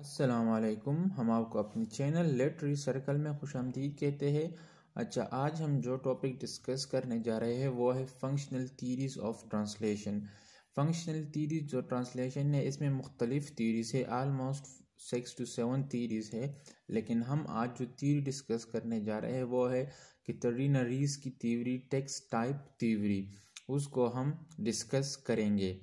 असलकुम हम आपको अपने चैनल लेटरी सर्कल में खुश कहते हैं अच्छा आज हम जो टॉपिक डिस्कस करने जा रहे हैं वो है functional theories of translation functional theories जो ट्रांसलेशन है इसमें मुख्तलिफ थीरीज है almost six two seven theories है लेकिन हम आज जो थीरी डिस्कस करने जा रहे हैं वो है कि रीस की तीवरी टेक्स टाइप तीवरी उसको हम डिस्कस करेंगे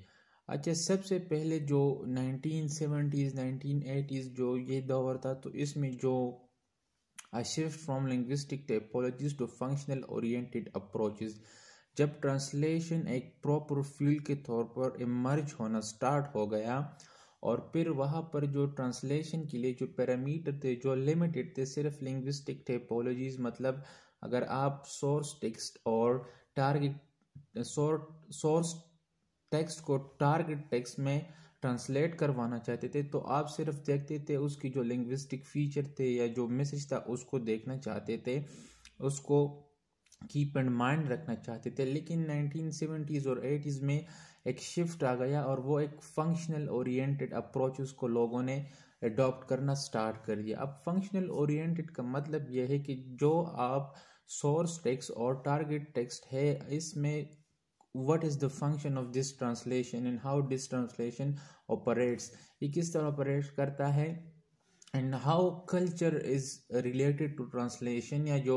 अच्छा सबसे पहले जो नाइनटीन सेवेंटीज़ नाइनटीन एटीज़ जो ये दौर था तो इसमें जो a from linguistic linguistic typologies to functional oriented approaches जब ट्रांसलेशन एक प्रॉपर फील्ड के तौर पर इमर्ज होना स्टार्ट हो गया और फिर वहाँ पर जो ट्रांसलेशन के लिए जो पैरामीटर थे जो लिमिटेड थे सिर्फ लिंग्विस्टिक टेपोलॉजीज मतलब अगर आप सोर्स टेक्स्ट और टारगेट सोर्स टेक्स्ट को टारगेट टेक्स्ट में ट्रांसलेट करवाना चाहते थे तो आप सिर्फ देखते थे उसकी जो लिंग्विस्टिक फीचर थे या जो मैसेज था उसको देखना चाहते थे उसको कीप एंड माइंड रखना चाहते थे लेकिन 1970s और 80s में एक शिफ्ट आ गया और वो एक फंक्शनल ओरिएंटेड अप्रोच उसको लोगों ने अडॉप्ट करना स्टार्ट कर दिया अब फंक्शनल ओरिएंटेड का मतलब यह है कि जो आप सोर्स टेक्स्ट और टारगेट टेक्स्ट है इसमें what is the function of this translation and how this translation operates ये किस तरह ऑपरेट करता है and how culture is related to translation या जो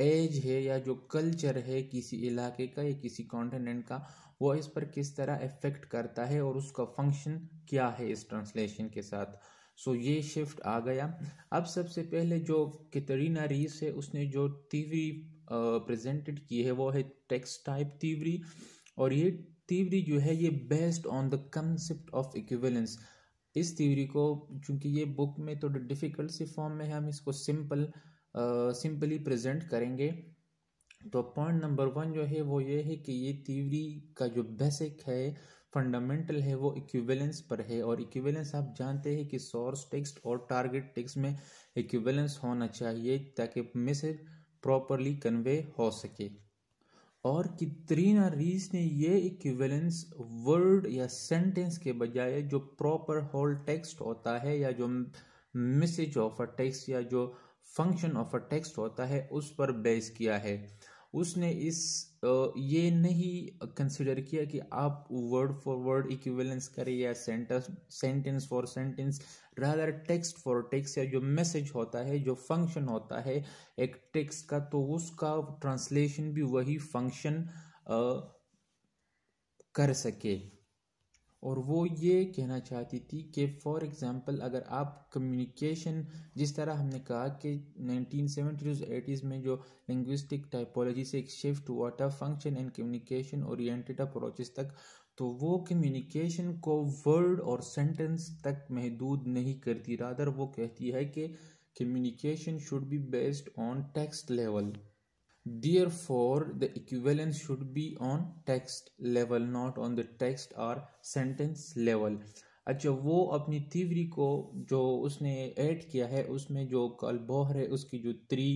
एज है या जो कल्चर है किसी इलाके का या किसी कॉन्टिनेंट का वो इस पर किस तरह इफेक्ट करता है और उसका फंक्शन क्या है इस ट्रांसलेशन के साथ सो so, ये शिफ्ट आ गया अब सबसे पहले जो कितरीना रीस है उसने जो टीवी प्रेजेंटेड की है वो है टेक्स टाइप तीवरी और ये तीवरी जो है ये based on the concept of equivalence इस थ्योरी को चूंकि ये बुक में थोड़ा डिफ़िकल्ट सी फॉर्म में है हम इसको सिंपल सिंपली प्रेजेंट करेंगे तो पॉइंट नंबर वन जो है वो ये है कि ये तीवरी का जो बेसिक है फंडामेंटल है वो इक्विवेलेंस पर है और इक्विवेलेंस आप जानते हैं कि सोर्स टेक्स्ट और टारगेट टेक्स्ट में इक्विवेलेंस होना चाहिए ताकि मिसड प्रॉपरली कन्वे हो सके और कितरीना रीस ने ये इक्विवेलेंस वर्ड या सेंटेंस के बजाय जो प्रॉपर होल टेक्स्ट होता है या जो मैसेज ऑफ अ टेक्स्ट या जो फंक्शन ऑफ अ टेक्स्ट होता है उस पर बेस किया है उसने इस तो ये नहीं कंसिडर किया कि आप वर्ड फॉर वर्ड इक्विवेलेंस करें या sentence sentence for sentence rather text for text या जो मैसेज होता है जो फंक्शन होता है एक टेक्स्ट का तो उसका ट्रांसलेशन भी वही फंक्शन कर सके और वो ये कहना चाहती थी कि फॉर एग्ज़ाम्पल अगर आप कम्युनिकेशन जिस तरह हमने कहा कि नाइनटीन सेवेंटीज एटीज़ में जो लिंग्विस्टिक टाइपोलॉजी से एक शिफ्ट हुआ था function and communication oriented approaches तक तो वो कम्युनिकेशन को वर्ड और सेंटेंस तक महदूद नहीं करती रादर वो कहती है कि communication should be based on text level Therefore, the equivalence should be on text level, not on the text or sentence level. अच्छा वो अपनी थीवरी को जो उसने ऐड किया है उसमें जो कल बोहर है उसकी जो थ्री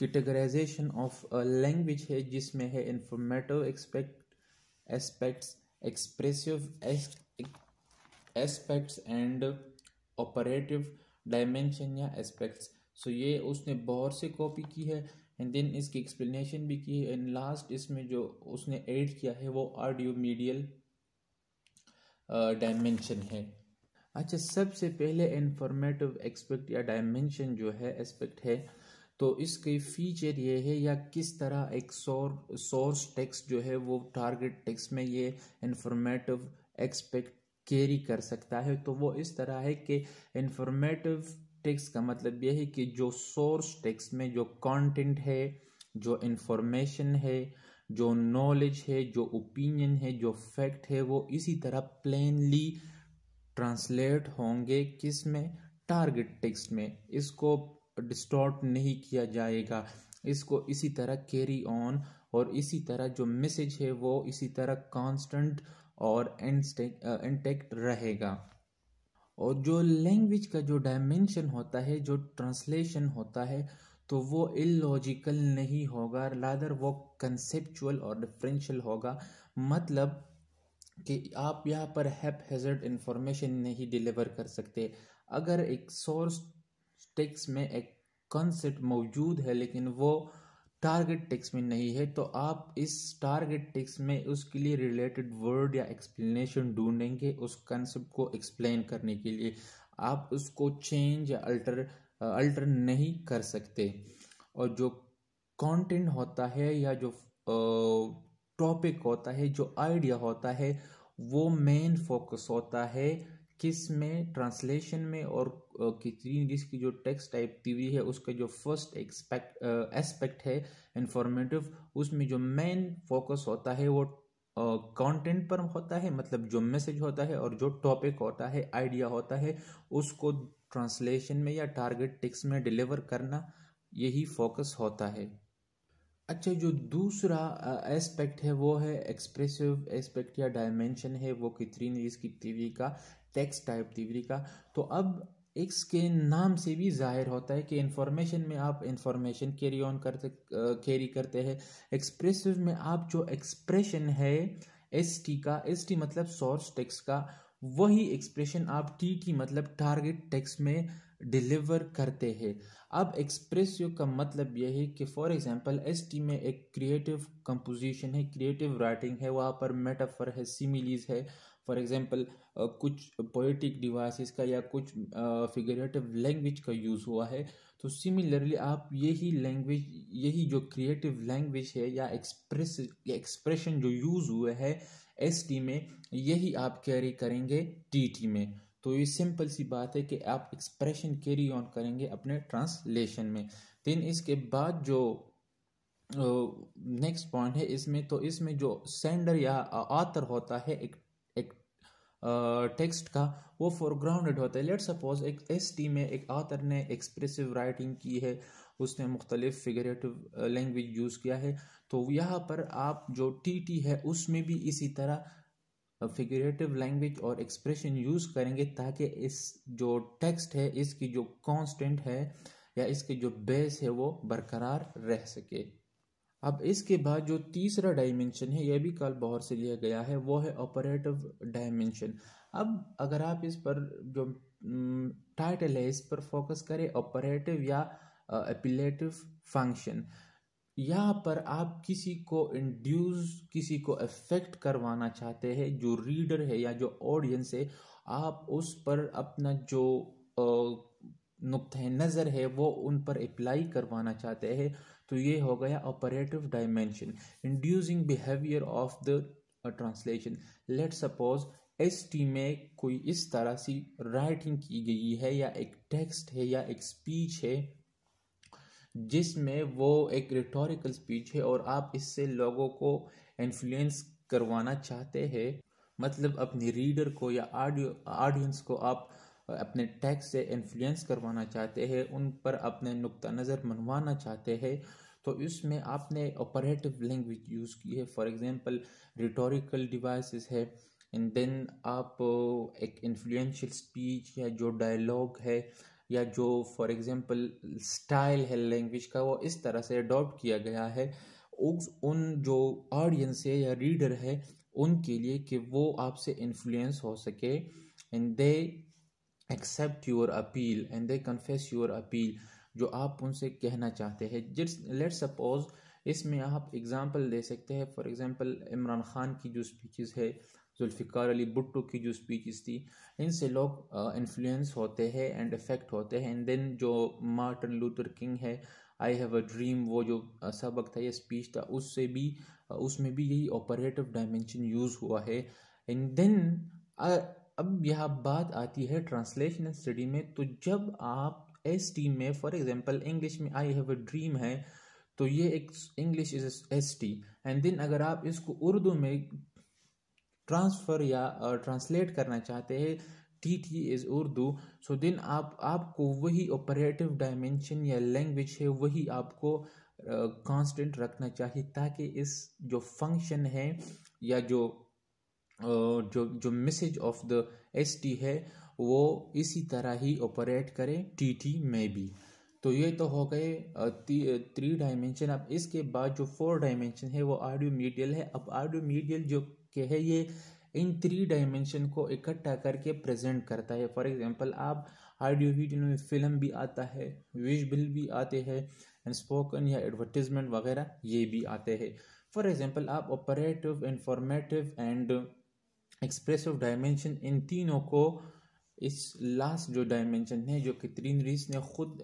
कैटेगराइजेशन ऑफ लैंग्वेज है जिसमें है informative expect aspects expressive aspects and operative dimension या एस्पेक्ट्स सो ये उसने बहुत से कॉपी की है एंड देन इसकी एक्सप्लेनेशन भी की है एंड लास्ट इसमें जो उसने ऐड किया है वो ऑडियो मीडियल डायमेंशन है अच्छा सबसे पहले इन्फॉर्मेटिव एक्सपेक्ट या डायमेंशन जो है एस्पेक्ट है तो इसके फीचर ये है या किस तरह एक सोर्स टेक्स्ट जो है वो टारगेट टेक्स्ट में ये इन्फॉर्मेटिव एक्सपेक्ट कैरी कर सकता है तो वो इस तरह है कि इन्फॉर्मेटिव टेक्स का मतलब यह है कि जो सोर्स टेक्स में जो कंटेंट है जो इंफॉर्मेशन है जो नॉलेज है जो ओपिनियन है जो फैक्ट है वो इसी तरह प्लेनली ट्रांसलेट होंगे किस में टारगेट टैक्स में इसको डिस्टॉर्ट नहीं किया जाएगा इसको इसी तरह कैरी ऑन और इसी तरह जो मैसेज है वो इसी तरह कांस्टेंट और इंटेक्ट रहेगा और जो लैंग्वेज का जो डायमेंशन होता है जो ट्रांसलेशन होता है तो वो इलॉजिकल नहीं होगा लादर वो कंसेप्चुअल और डिफरेंशियल होगा मतलब कि आप यहाँ पर हैप हेजर्ड इंफॉर्मेशन नहीं डिलीवर कर सकते अगर एक सोर्स टेक्स में एक कॉन्सेप्ट मौजूद है लेकिन वो टारगेट टेक्स में नहीं है तो आप इस टारगेट टेक्स में उसके लिए रिलेटेड वर्ड या एक्सप्लेनेशन ढूंढेंगे उस कंसेप्ट को एक्सप्लेन करने के लिए आप उसको चेंज या अल्टर अल्टर नहीं कर सकते और जो कंटेंट होता है या जो टॉपिक होता है जो आइडिया होता है वो मेन फोकस होता है किस में ट्रांसलेशन में और कैथरीन रिस की जो टेक्स्ट टाइप थ्योरी है उसका जो फर्स्ट एक्सपेक्ट एस्पेक्ट है इंफॉर्मेटिव उसमें जो मेन फोकस होता है वो कंटेंट uh, पर होता है मतलब जो मैसेज होता है और जो टॉपिक होता है आइडिया होता है उसको ट्रांसलेशन में या टारगेट टेक्स्ट में डिलीवर करना यही फोकस होता है अच्छा जो दूसरा एस्पेक्ट uh, है वो है एक्सप्रेसिव एस्पेक्ट या डायमेंशन है वो कितनी इसकी टीवी का टेक्स्ट टाइप टीवी का तो अब एक्स के नाम से भी जाहिर होता है कि इंफॉर्मेशन में आप इंफॉर्मेशन कैरी ऑन करते कैरी करते हैं एक्सप्रेसिव में आप जो एक्सप्रेशन है एस टी का एस टी मतलब सोर्स टेक्स का वही एक्सप्रेशन आप टी टी मतलब टारगेट टेक्स में डिलीवर करते हैं अब एक्सप्रेसिव का मतलब यह है कि फॉर एग्जांपल एस टी में एक क्रिएटिव कंपोजिशन है क्रिएटिव राइटिंग है वहाँ पर मेटाफर है सिमिलीज है फॉर एग्जांपल कुछ पोइटिक डिवाइसेस का या कुछ फिगरेटिव लैंग्वेज का यूज़ हुआ है तो सिमिलरली आप यही लैंग्वेज यही जो क्रिएटिव लैंग्वेज है या एक्सप्रेस या एक्सप्रेशन जो यूज़ हुए है एस टी में यही आप कैरी करेंगे टी टी में तो ये सिंपल सी बात है कि आप एक्सप्रेशन कैरी ऑन करेंगे अपने ट्रांसलेशन में दिन इसके बाद जो नेक्स्ट पॉइंट है इसमें तो इसमें जो सेंडर या आतर होता है एक टेक्स्ट का वो फोरग्राउंडेड होता है लेट सपोज एक एस टी में एक आतर ने एक्सप्रेसिव राइटिंग की है उसने मुख्तलिफ फिगरेटिव लैंग्वेज यूज़ किया है तो यहाँ पर आप जो टी टी है उसमें भी इसी तरह फिगरेटिव uh, लैंग्वेज और एक्सप्रेशन यूज़ करेंगे ताकि इस जो टेक्स्ट है इसकी जो कॉन्स्टेंट है या इसकी जो बेस है वो बरकरार रह सके अब इसके बाद जो तीसरा डायमेंशन है यह भी कल बहुत से लिया गया है वो है ऑपरेटिव डायमेंशन अब अगर आप इस पर जो टाइटल है इस पर फोकस करें ऑपरेटिव या अपिलेटिव फंक्शन यहाँ पर आप किसी को इंड्यूस किसी को अफेक्ट करवाना चाहते हैं जो रीडर है या जो ऑडियंस है आप उस पर अपना जो नुक़ नज़र है वो उन पर अप्लाई करवाना चाहते हैं तो ये हो गया operative dimension inducing behaviour of the translation let suppose S T में कोई इस तरह सी राइटिंग की गई है या एक टेक्स्ट है या एक स्पीच है जिसमें वो एक रिटोरिकल स्पीच है और आप इससे लोगों को इन्फ्लुएंस करवाना चाहते हैं मतलब अपने रीडर को या ऑडियो को आप अपने टैक्स से इन्फ्लुएंस करवाना चाहते हैं उन पर अपने नुक़ नज़र मनवाना चाहते हैं तो इसमें आपने ऑपरेटिव लैंग्वेज यूज़ की है फॉर एग्जांपल रिटोरिकल डिवाइसेस है एंड देन आप uh, एक इन्फ्लुएंशियल स्पीच या जो डायलॉग है या जो फॉर एग्जांपल स्टाइल है लैंग्वेज का वो इस तरह से अडॉप्ट किया गया है उस उन जो ऑडियंस है या रीडर है उनके लिए कि वो आपसे इन्फ्लुएंस हो सके and they accept your appeal and they confess your appeal जो आप उनसे कहना चाहते हैं जिस लेट सपोज इसमें आप एग्ज़ाम्पल दे सकते हैं फॉर एग्ज़ाम्पल इमरान ख़ान की जो स्पीचेस है जुल्फ़िकार अली भुट्टो की जो स्पीचेस थी इनसे लोग इन्फ्लुएंस uh, होते हैं एंड इफेक्ट होते हैं एंड देन जो मार्टिन लूथर किंग है आई हैव अ ड्रीम वो जो uh, सबक था या स्पीच था उससे भी uh, उसमें भी यही ऑपरेटिव डायमेंशन यूज़ हुआ है एंड देन अब यह बात आती है ट्रांसलेशन स्टडी में तो जब आप एस टी में फॉर एग्जाम्पल इंग्लिश में आई हैव अ ड्रीम है तो ये एक English is S T and then अगर आप इसको उर्दू में ट्रांसफ़र या ट्रांसलेट करना चाहते हैं T T is Urdu so then आप आपको वही ऑपरेटिव डायमेंशन या लैंग्वेज है वही आपको कांस्टेंट uh, रखना चाहिए ताकि इस जो फंक्शन है या जो जो जो message of the S T है वो इसी तरह ही ऑपरेट करे टी टी में भी तो ये तो हो गए थ्री डायमेंशन अब इसके बाद जो फोर डायमेंशन है वो ऑडियो मीडियल है अब ऑडियो मीडियल जो के है ये इन थ्री डायमेंशन को इकट्ठा करके प्रेजेंट करता है फॉर एग्जांपल आप ऑडियो वीडियो में फिल्म भी आता है विजुअल भी आते हैं एंड स्पोकन या एडवर्टीजमेंट वगैरह ये भी आते हैं फॉर एग्जांपल आप operative informative and expressive dimension इन तीनों को इस लास्ट जो डायमेंशन है जो कि त्रीन रीस ने खुद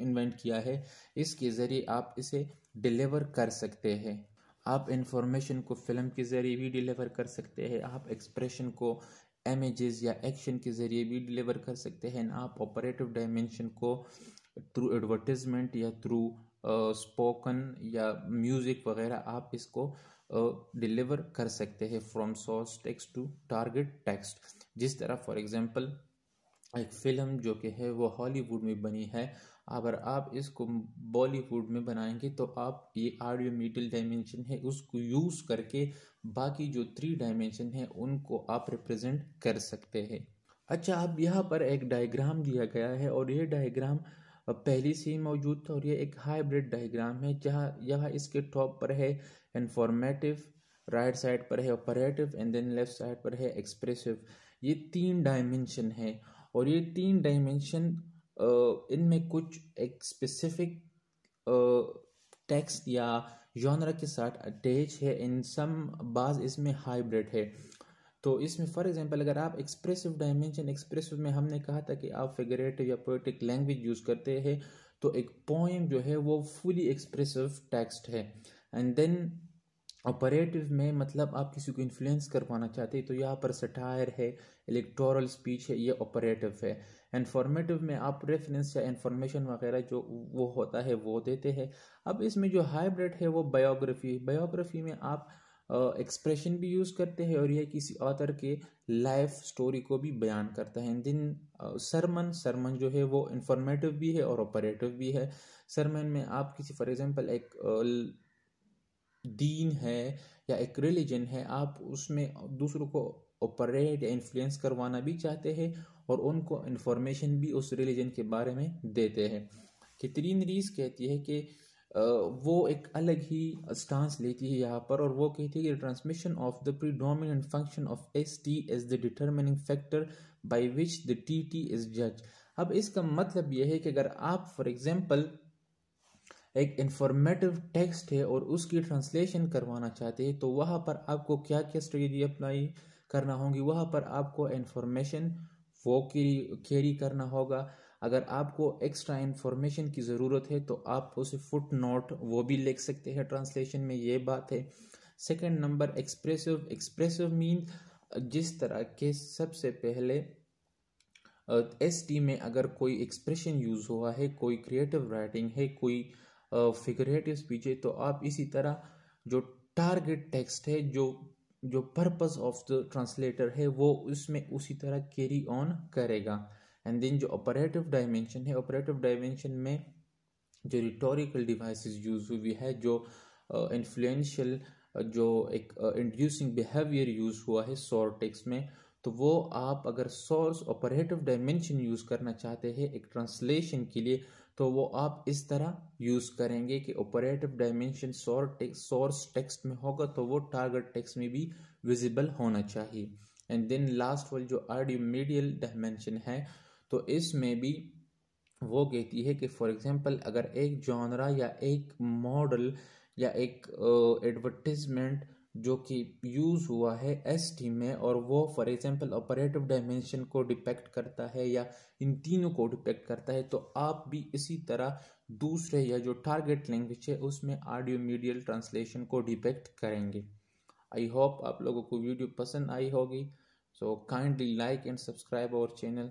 इन्वेंट किया है इसके ज़रिए आप इसे डिलीवर कर सकते हैं आप इंफॉर्मेशन को फिल्म के ज़रिए भी डिलीवर कर सकते हैं आप एक्सप्रेशन को इमेजेस या एक्शन के ज़रिए भी डिलीवर कर सकते हैं आप ऑपरेटिव डायमेंशन को थ्रू एडवर्टिजमेंट या थ्रू स्पोकन या म्यूज़िक वगैरह आप इसको डिलीवर कर सकते हैं from source text to target text जिस तरह फॉर एग्जांपल एक फिल्म जो कि है वो हॉलीवुड में बनी है अगर आप इसको बॉलीवुड में बनाएंगे तो आप ये ऑडियो मीटल डायमेंशन है उसको यूज़ करके बाकी जो थ्री डायमेंशन है उनको आप रिप्रेजेंट कर सकते हैं अच्छा अब यहाँ पर एक डायग्राम दिया गया है और ये डायग्राम पहली सी मौजूद था और यह एक हाइब्रिड डायग्राम है जहाँ यह इसके टॉप पर है इन्फॉर्मेटिव राइट साइड पर है operative and then left side पर है एक्सप्रेसिव ये तीन डायमेंशन है और ये तीन डायमेंशन इनमें कुछ एक स्पेसिफिक टेक्स्ट या जॉनरा के साथ अटैच है इन सम बाज इसमें हाइब्रिड है तो इसमें फॉर एग्जांपल अगर आप एक्सप्रेसिव डायमेंशन एक्सप्रेसिव में हमने कहा था कि आप फिगरेटिव या पोइटिक लैंग्वेज यूज़ करते हैं तो एक पोएम जो है वो फुली एक्सप्रेसिव टेक्स्ट है एंड देन ऑपरेटिव में मतलब आप किसी को इन्फ्लुएंस करवाना चाहते हैं तो यहाँ पर सटायर है इलेक्टोरल स्पीच है ये ऑपरेटिव है इन्फॉर्मेटिव में आप रेफरेंस या इन्फॉर्मेशन वगैरह जो वो होता है वो देते हैं अब इसमें जो हाइब्रिड है वो बायोग्राफी बायोग्राफी में आप एक्सप्रेशन भी यूज़ करते हैं और यह किसी ऑथर के लाइफ स्टोरी को भी बयान करता है दिन सरमन सरमन जो है वो इंफॉर्मेटिव भी है और ऑपरेटिव भी है सरमन में आप किसी फॉर एग्जांपल एक दीन है या एक रिलीजन है आप उसमें दूसरों को ऑपरेट या इन्फ्लुएंस करवाना भी चाहते हैं और उनको इंफॉर्मेशन भी उस रिलीजन के बारे में देते हैं कितरीन रीस कहती है कि वो एक अलग ही स्टांस लेती है यहाँ पर और वो कहती है कि transmission of the predominant function of S T is the determining factor by which the T T is जज अब इसका मतलब यह है कि अगर आप फॉर एग्जाम्पल एक इंफॉर्मेटिव टेक्स्ट है और उसकी ट्रांसलेशन करवाना चाहते हैं तो वहाँ पर आपको क्या क्या स्ट्रेटी अप्लाई करना होगी वहाँ पर आपको इंफॉर्मेशन वो कैरी करना होगा अगर आपको एक्स्ट्रा इन्फॉर्मेशन की ज़रूरत है तो आप उसे फुट नोट वो भी लिख सकते हैं ट्रांसलेशन में ये बात है second number expressive expressive mean जिस तरह के सबसे पहले एस टी में अगर कोई एक्सप्रेशन यूज़ हुआ है कोई क्रिएटिव राइटिंग है कोई फिगरेटिव स्पीच है तो आप इसी तरह जो टारगेट टेक्स्ट है जो जो पर्पस ऑफ द ट्रांसलेटर है वो उसमें उसी तरह कैरी ऑन करेगा एंड देन जो ऑपरेटिव डायमेंशन है ऑपरेटिव डायमेंशन में जो रिटोरिकल डिवाइस यूज़ हुई है जो इन्फ्लुएंशियल uh, uh, जो एक इंड्यूसिंग बिहेवियर यूज़ हुआ है सॉर्टेक्स में तो वो आप अगर सोर्स ऑपरेटिव डायमेंशन यूज़ करना चाहते हैं एक ट्रांसलेशन के लिए तो वो आप इस तरह यूज़ करेंगे कि ऑपरेटिव डायमेंशन सोर्स टेक्स्ट में होगा तो वो टारगेट टेक्स्ट में भी विजिबल होना चाहिए एंड देन लास्ट वाली जो आर्डियो मीडियल डायमेंशन है तो इसमें भी वो कहती है कि फॉर एग्जांपल अगर एक जॉनरा या एक मॉडल या एक एडवर्टिजमेंट जो कि यूज़ हुआ है एस टी में और वो फॉर एग्जांपल ऑपरेटिव डायमेंशन को डिपेक्ट करता है या इन तीनों को डिपेक्ट करता है तो आप भी इसी तरह दूसरे या जो टारगेट लैंग्वेज है उसमें ऑडियो मीडियल ट्रांसलेशन को डिपेक्ट करेंगे आई होप आप लोगों को वीडियो पसंद आई होगी so kindly like and subscribe our channel